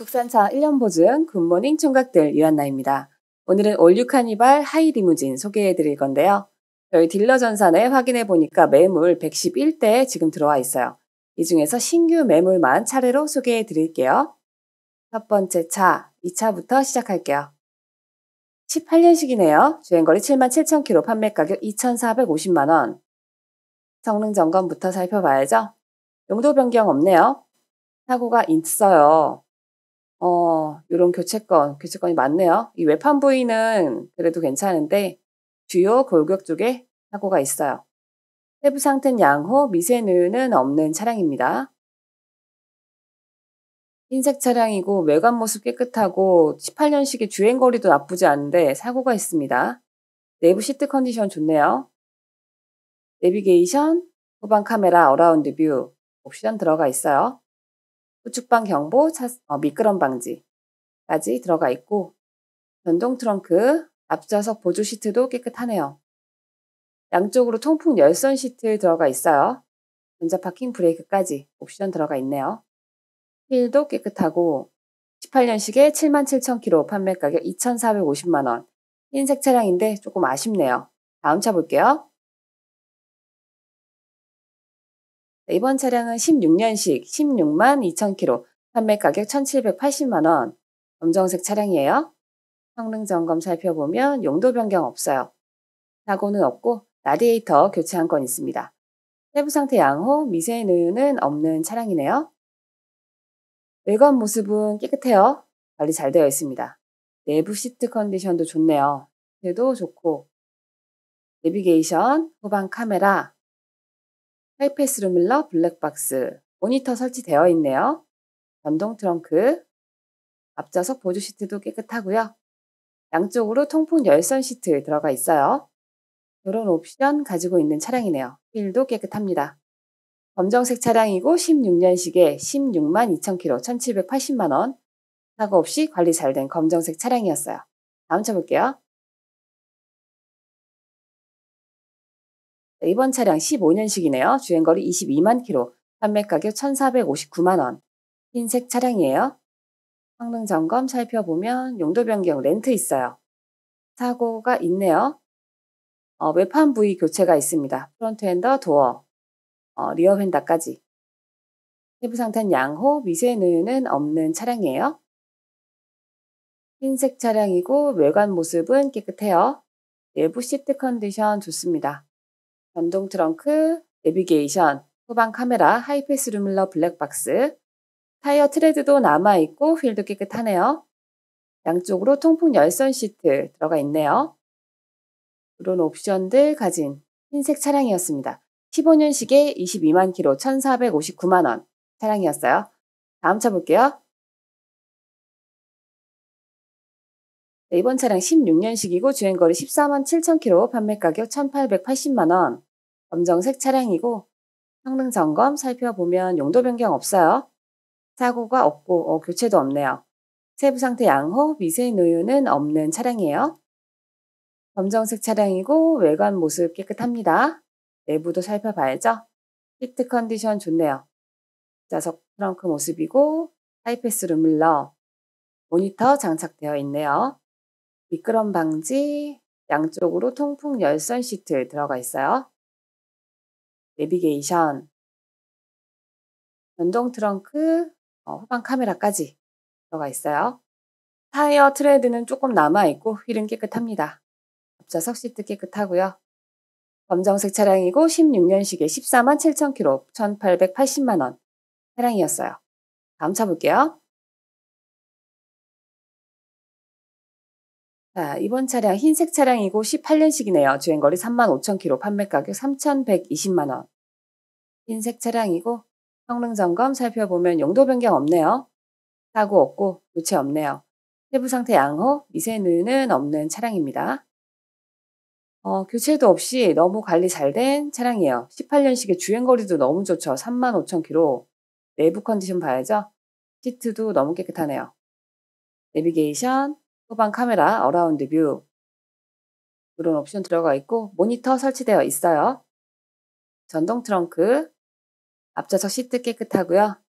국산차 1년 보증 굿모닝 총각들 유한나입니다. 오늘은 올류 카니발 하이 리무진 소개해 드릴 건데요. 저희 딜러 전산에 확인해 보니까 매물 1 1 1대 지금 들어와 있어요. 이 중에서 신규 매물만 차례로 소개해 드릴게요. 첫 번째 차, 2차부터 시작할게요. 18년식이네요. 주행거리 77,000km 판매가격 2,450만원. 성능 점검부터 살펴봐야죠. 용도 변경 없네요. 사고가 있어요. 어, 요런 교체권, 교체권이 많네요. 이 외판 부위는 그래도 괜찮은데 주요 골격 쪽에 사고가 있어요. 세부 상태는 양호, 미세누는 유 없는 차량입니다. 흰색 차량이고 외관 모습 깨끗하고 18년식의 주행거리도 나쁘지 않은데 사고가 있습니다. 내부 시트 컨디션 좋네요. 내비게이션, 후방 카메라 어라운드 뷰 옵션 들어가 있어요. 우측방 경보, 차, 어, 미끄럼 방지까지 들어가 있고 전동 트렁크, 앞좌석 보조 시트도 깨끗하네요. 양쪽으로 통풍 열선 시트 들어가 있어요. 전자 파킹 브레이크까지 옵션 들어가 있네요. 휠도 깨끗하고 18년식에 77,000km 판매 가격 2,450만원. 흰색 차량인데 조금 아쉽네요. 다음 차 볼게요. 이번 차량은 16년식 16만 2천 킬로, 판매 가격 1,780만 원. 검정색 차량이에요. 성능 점검 살펴보면 용도 변경 없어요. 사고는 없고 라디에이터 교체 한 건 있습니다. 세부 상태 양호, 미세한 우유는 없는 차량이네요. 외관 모습은 깨끗해요. 관리 잘 되어 있습니다. 내부 시트 컨디션도 좋네요. 그래도 좋고. 내비게이션, 후방 카메라, 하이패스 루밀러 블랙박스, 모니터 설치되어 있네요. 전동 트렁크, 앞좌석 보조 시트도 깨끗하고요. 양쪽으로 통풍 열선 시트 들어가 있어요. 이런 옵션 가지고 있는 차량이네요. 휠도 깨끗합니다. 검정색 차량이고 16년식에 16만 2 0 0 0 k m 1,780만 원. 사고 없이 관리 잘 된 검정색 차량이었어요. 다음 차 볼게요. 네, 이번 차량 15년식이네요. 주행거리 22만 키로 판매가격 1,459만원. 흰색 차량이에요. 성능 점검 살펴보면 용도 변경 렌트 있어요. 사고가 있네요. 어, 외판 부위 교체가 있습니다. 프론트 핸더, 도어, 어, 리어 휀다까지. 세부 상태는 양호, 미세 누유는 없는 차량이에요. 흰색 차량이고 외관 모습은 깨끗해요. 내부 시트 컨디션 좋습니다. 전동 트렁크, 내비게이션, 후방 카메라, 하이패스 루밀러 블랙박스, 타이어 트레드도 남아있고 휠도 깨끗하네요. 양쪽으로 통풍 열선 시트 들어가 있네요. 그런 옵션들 가진 흰색 차량이었습니다. 15년식에 22만 키로 1,459만 원 차량이었어요. 다음 차 볼게요. 네, 이번 차량 16년식이고 주행거리 14만 7천 킬로 판매가격 1,880만원. 검정색 차량이고 성능 점검 살펴보면 용도 변경 없어요. 사고가 없고 어, 교체도 없네요. 세부 상태 양호, 미세 노유는 없는 차량이에요. 검정색 차량이고 외관 모습 깨끗합니다. 내부도 살펴봐야죠. 히트 컨디션 좋네요. 좌석 트렁크 모습이고 하이패스 룸밀러 모니터 장착되어 있네요. 미끄럼 방지, 양쪽으로 통풍 열선 시트 들어가 있어요. 내비게이션, 전동 트렁크, 어, 후방 카메라까지 들어가 있어요. 타이어 트레드는 조금 남아있고 휠은 깨끗합니다. 앞좌석 시트 깨끗하고요. 검정색 차량이고 16년식에 14만 7천 킬로, 1,880만 원 차량이었어요. 다음 차 볼게요. 자, 아, 이번 차량 흰색 차량이고 18년식이네요. 주행거리 35,000km, 판매가격 3,120만원. 흰색 차량이고 성능 점검 살펴보면 용도 변경 없네요. 사고 없고 교체 없네요. 세부 상태 양호, 미세누유는 없는 차량입니다. 어, 교체도 없이 너무 관리 잘 된 차량이에요. 18년식의 주행거리도 너무 좋죠. 35,000km. 내부 컨디션 봐야죠. 시트도 너무 깨끗하네요. 내비게이션, 후방 카메라 어라운드 뷰 그런 옵션 들어가 있고 모니터 설치되어 있어요. 전동 트렁크, 앞좌석 시트 깨끗하고요.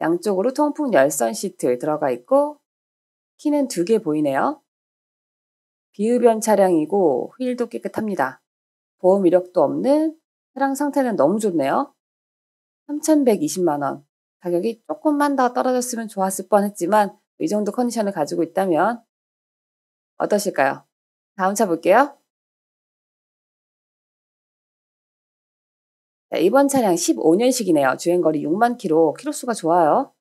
양쪽으로 통풍 열선 시트 들어가 있고 키는 두 개 보이네요. 비흡연 차량이고 휠도 깨끗합니다. 보험 이력도 없는 차량 상태는 너무 좋네요. 3,120만원. 가격이 조금만 더 떨어졌으면 좋았을 뻔 했지만 이 정도 컨디션을 가지고 있다면 어떠실까요? 다음 차 볼게요. 자, 네, 이번 차량 15년식이네요. 주행거리 6만 키로, 키로수가 좋아요.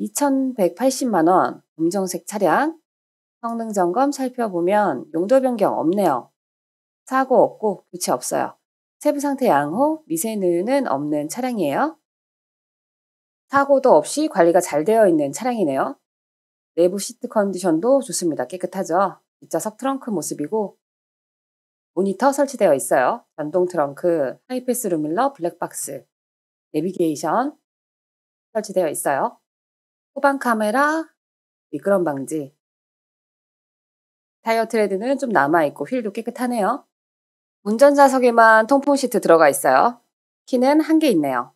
2180만원, 검정색 차량. 성능 점검 살펴보면 용도 변경 없네요. 사고 없고 교체 없어요. 세부 상태 양호, 미세누유는 없는 차량이에요. 사고도 없이 관리가 잘 되어 있는 차량이네요. 내부 시트 컨디션도 좋습니다. 깨끗하죠? 뒷좌석 트렁크 모습이고 모니터 설치되어 있어요. 전동 트렁크, 하이패스 루밀러, 블랙박스, 내비게이션 설치되어 있어요. 후방 카메라, 미끄럼 방지. 타이어 트레드는 좀 남아있고 휠도 깨끗하네요. 운전자석에만 통풍 시트 들어가 있어요. 키는 한 개 있네요.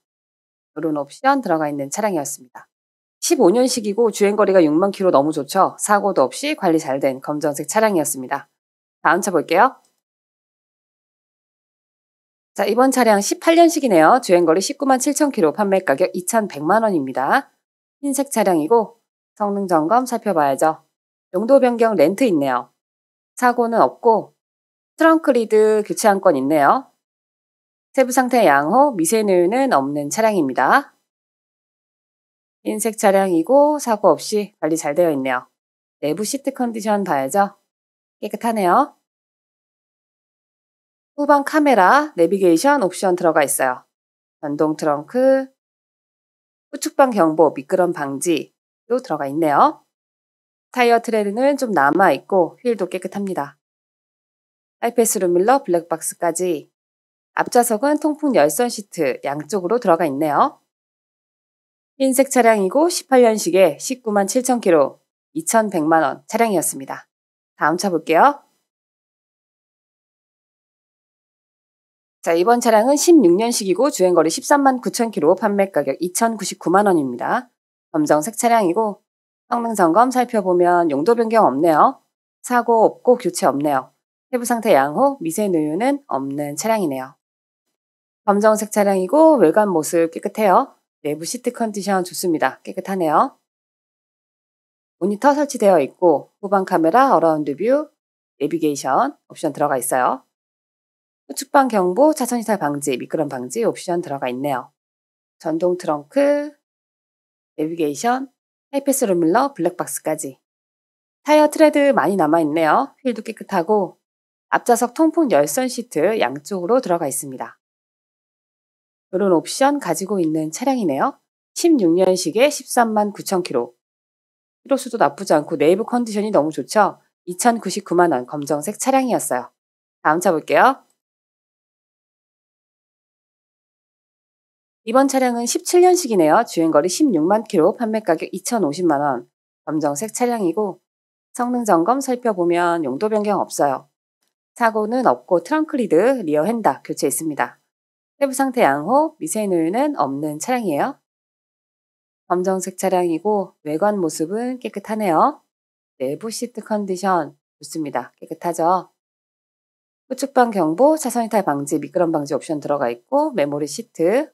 이런 옵션 들어가 있는 차량이었습니다. 15년식이고 주행거리가 6만 킬로 너무 좋죠. 사고도 없이 관리 잘 된 검정색 차량이었습니다. 다음 차 볼게요. 자, 이번 차량 18년식이네요. 주행거리 19만 7천 킬로 판매 가격 2,100만 원입니다. 흰색 차량이고 성능 점검 살펴봐야죠. 용도 변경 렌트 있네요. 사고는 없고 트렁크 리드 교체 한건 있네요. 세부 상태 양호, 미세누유는 없는 차량입니다. 흰색 차량이고 사고 없이 관리 잘 되어 있네요. 내부 시트 컨디션 봐야죠. 깨끗하네요. 후방 카메라, 내비게이션 옵션 들어가 있어요. 전동 트렁크, 후측방 경보, 미끄럼 방지도 들어가 있네요. 타이어 트레드는 좀 남아있고 휠도 깨끗합니다. 하이패스 루밀러 블랙박스까지 앞좌석은 통풍 열선 시트 양쪽으로 들어가 있네요. 흰색 차량이고 18년식에 19만 7천 키로 2,100만 원 차량이었습니다. 다음 차 볼게요. 자, 이번 차량은 16년식이고 주행거리 13만 9천 키로 판매 가격 2,099만 원입니다. 검정색 차량이고 성능 점검 살펴보면 용도 변경 없네요. 사고 없고 교체 없네요. 세부 상태 양호, 미세 누유는 없는 차량이네요. 검정색 차량이고 외관 모습 깨끗해요. 내부 시트 컨디션 좋습니다. 깨끗하네요. 모니터 설치되어 있고 후방 카메라, 어라운드 뷰, 내비게이션 옵션 들어가 있어요. 후측방 경보, 차선 이탈 방지, 미끄럼 방지 옵션 들어가 있네요. 전동 트렁크, 내비게이션, 하이패스 룸밀러, 블랙박스까지. 타이어 트레드 많이 남아있네요. 휠도 깨끗하고 앞좌석 통풍 열선 시트 양쪽으로 들어가 있습니다. 이런 옵션 가지고 있는 차량이네요. 16년식에 13만 9천 킬로. 키로수도 나쁘지 않고 네이브 컨디션이 너무 좋죠. 2,099만원 검정색 차량이었어요. 다음 차 볼게요. 이번 차량은 17년식이네요. 주행거리 16만 킬로, 판매가격 2,050만원. 검정색 차량이고 성능 점검 살펴보면 용도 변경 없어요. 사고는 없고 트렁크 리드, 리어 핸다 교체했습니다. 세부 상태 양호, 미세누유는 없는 차량이에요. 검정색 차량이고 외관 모습은 깨끗하네요. 내부 시트 컨디션 좋습니다. 깨끗하죠? 후측방 경보, 차선 이탈 방지, 미끄럼 방지 옵션 들어가 있고 메모리 시트,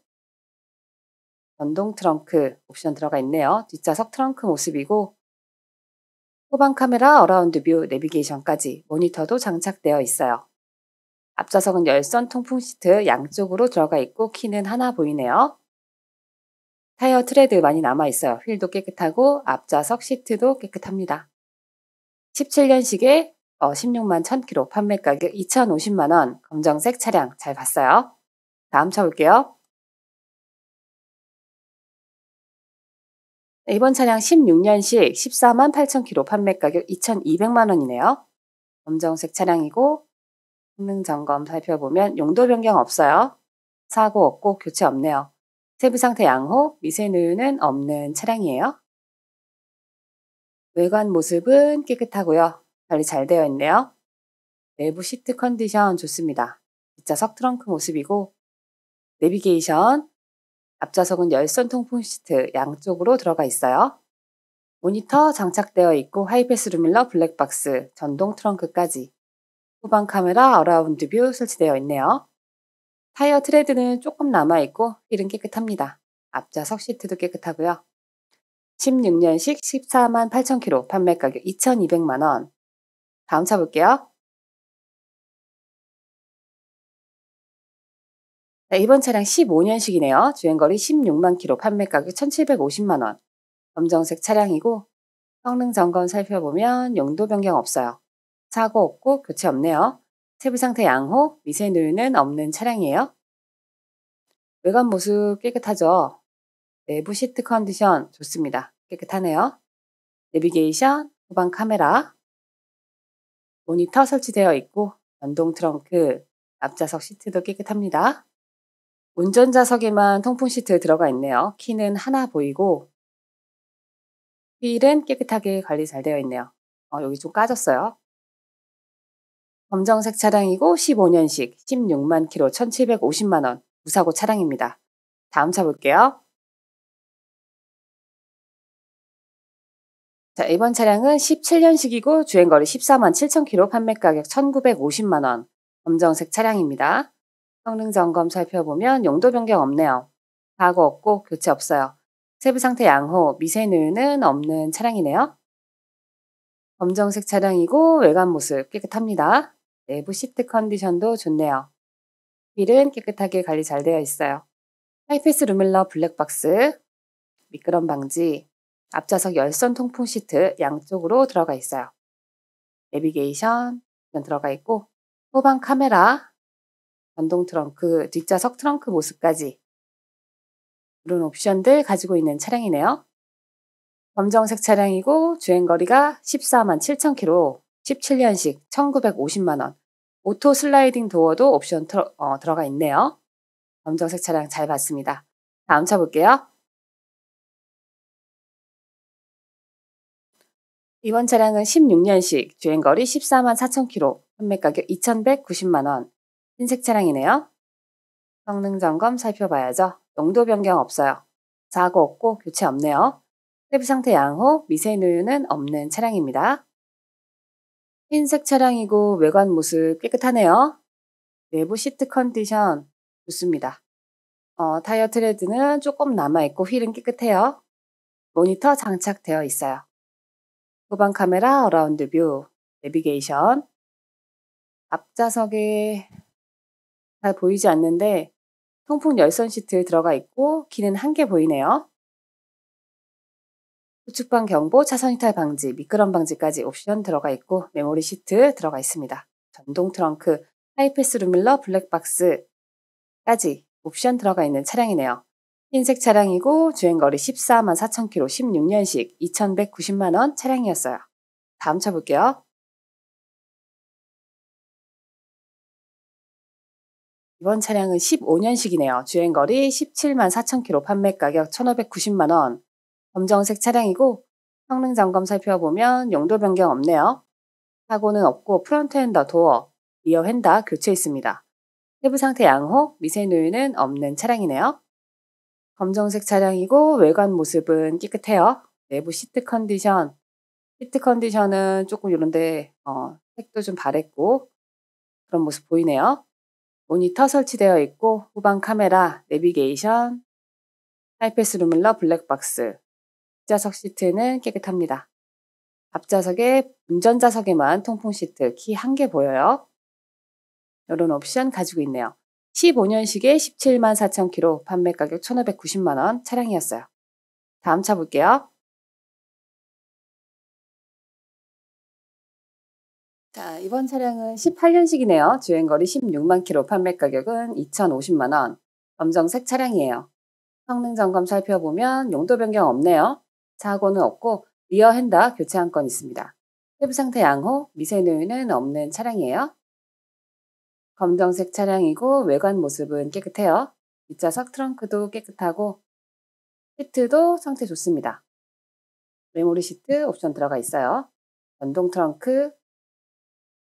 전동 트렁크 옵션 들어가 있네요. 뒷좌석 트렁크 모습이고 후방 카메라, 어라운드 뷰, 내비게이션까지 모니터도 장착되어 있어요. 앞좌석은 열선 통풍 시트 양쪽으로 들어가 있고 키는 하나 보이네요. 타이어 트레드 많이 남아 있어요. 휠도 깨끗하고 앞좌석 시트도 깨끗합니다. 17년식에 16만 1000km 판매 가격 2050만원 검정색 차량 잘 봤어요. 다음 차 볼게요. 네, 이번 차량 16년식 14만 8000km 판매 가격 2200만원이네요. 검정색 차량이고 성능 점검 살펴보면 용도 변경 없어요. 사고 없고 교체 없네요. 세부 상태 양호, 미세누는 유 없는 차량이에요. 외관 모습은 깨끗하고요. 관리 잘 되어 있네요. 내부 시트 컨디션 좋습니다. 뒷좌석 트렁크 모습이고 내비게이션, 앞좌석은 열선 통풍 시트 양쪽으로 들어가 있어요. 모니터 장착되어 있고 하이패스 루밀러 블랙박스, 전동 트렁크까지 후방 카메라 어라운드 뷰 설치되어 있네요. 타이어 트레드는 조금 남아있고 휠은 깨끗합니다. 앞좌석 시트도 깨끗하고요. 16년식 14만 8,000km 판매 가격 2,200만원. 다음 차 볼게요. 네, 이번 차량 15년식이네요. 주행거리 16만 km, 판매 가격 1,750만원. 검정색 차량이고 성능 점검 살펴보면 용도 변경 없어요. 사고 없고 교체 없네요. 세부 상태 양호, 미세 누유는 없는 차량이에요. 외관 모습 깨끗하죠? 내부 시트 컨디션 좋습니다. 깨끗하네요. 내비게이션, 후방 카메라, 모니터 설치되어 있고 연동 트렁크, 앞좌석 시트도 깨끗합니다. 운전자석에만 통풍 시트 들어가 있네요. 키는 하나 보이고 휠은 깨끗하게 관리 잘 되어 있네요. 어, 여기 좀 까졌어요. 검정색 차량이고 15년식 16만 키로 1,750만 원 무사고 차량입니다. 다음 차 볼게요. 자, 이번 차량은 17년식이고 주행거리 14만 7천 키로 판매가격 1,950만 원 검정색 차량입니다. 성능 점검 살펴보면 용도 변경 없네요. 과거 없고 교체 없어요. 세부 상태 양호, 미세누유는 없는 차량이네요. 검정색 차량이고 외관 모습 깨끗합니다. 내부 시트 컨디션도 좋네요. 휠은 깨끗하게 관리 잘 되어 있어요. 하이패스 루밀러 블랙박스, 미끄럼 방지, 앞좌석 열선 통풍 시트 양쪽으로 들어가 있어요. 내비게이션 들어가 있고 후방 카메라, 전동 트렁크, 뒷좌석 트렁크 모습까지 이런 옵션들 가지고 있는 차량이네요. 검정색 차량이고 주행거리가 14만 7천 킬로, 17년식 1950만원, 오토 슬라이딩 도어도 옵션 트러, 어, 들어가 있네요. 검정색 차량 잘 봤습니다. 다음 차 볼게요. 이번 차량은 16년식, 주행거리 14만 4천 킬로, 판매가격 2,190만원. 흰색 차량이네요. 성능 점검 살펴봐야죠. 용도 변경 없어요. 사고 없고 교체 없네요. 세부 상태 양호, 미세 누유는 없는 차량입니다. 흰색 차량이고 외관 모습 깨끗하네요. 내부 시트 컨디션 좋습니다. 어, 타이어 트레드는 조금 남아있고 휠은 깨끗해요. 모니터 장착되어 있어요. 후방 카메라 어라운드 뷰, 내비게이션, 앞좌석에 잘 보이지 않는데 통풍 열선 시트 들어가 있고 키는 한 개 보이네요. 후측방 경보, 차선 이탈 방지, 미끄럼 방지까지 옵션 들어가 있고 메모리 시트 들어가 있습니다. 전동 트렁크, 하이패스 루밀러 블랙박스까지 옵션 들어가 있는 차량이네요. 흰색 차량이고 주행거리 14만 4천 킬로 16년식 2,190만 원 차량이었어요. 다음 차 볼게요. 이번 차량은 15년식이네요. 주행거리 17만 4천 킬로 판매가격 1,590만 원. 검정색 차량이고 성능 점검 살펴보면 용도 변경 없네요. 사고는 없고 프론트 핸더 도어, 리어 핸더 교체했습니다. 세부 상태 양호, 미세 누유는 없는 차량이네요. 검정색 차량이고 외관 모습은 깨끗해요. 내부 시트 컨디션, 시트 컨디션은 조금 이런데 어, 색도 좀 바랬고 그런 모습 보이네요. 모니터 설치되어 있고 후방 카메라, 내비게이션, 하이패스 루믈러 블랙박스, 앞좌석 시트는 깨끗합니다. 앞좌석에 운전자석에만 통풍 시트 키 한 개 보여요. 이런 옵션 가지고 있네요. 15년식에 17만 4천 키로 판매 가격 1,590만 원 차량이었어요. 다음 차 볼게요. 자, 이번 차량은 18년식이네요. 주행거리 16만 키로 판매 가격은 2,050만 원. 검정색 차량이에요. 성능 점검 살펴보면 용도 변경 없네요. 사고는 없고 리어 핸더 교체 한 건 있습니다. 세부 상태 양호, 미세 누유는 없는 차량이에요. 검정색 차량이고 외관 모습은 깨끗해요. 뒷좌석 트렁크도 깨끗하고 시트도 상태 좋습니다. 메모리 시트 옵션 들어가 있어요. 전동 트렁크,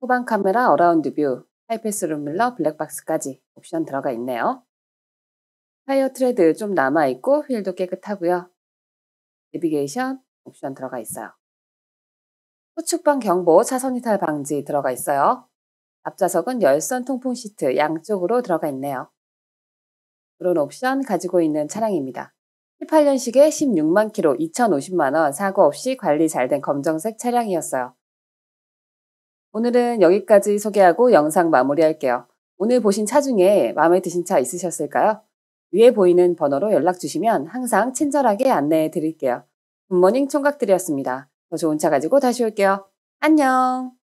후방 카메라 어라운드 뷰, 하이패스 룸밀러 블랙박스까지 옵션 들어가 있네요. 타이어 트레드 좀 남아있고 휠도 깨끗하고요. 내비게이션 옵션 들어가 있어요. 후측방 경보 차선 이탈 방지 들어가 있어요. 앞좌석은 열선 통풍 시트 양쪽으로 들어가 있네요. 그런 옵션 가지고 있는 차량입니다. 18년식에 16만 키로 2,050만원 사고 없이 관리 잘 된 검정색 차량이었어요. 오늘은 여기까지 소개하고 영상 마무리할게요. 오늘 보신 차 중에 마음에 드신 차 있으셨을까요? 위에 보이는 번호로 연락 주시면 항상 친절하게 안내해 드릴게요. 굿모닝 총각들이었습니다. 더 좋은 차 가지고 다시 올게요. 안녕!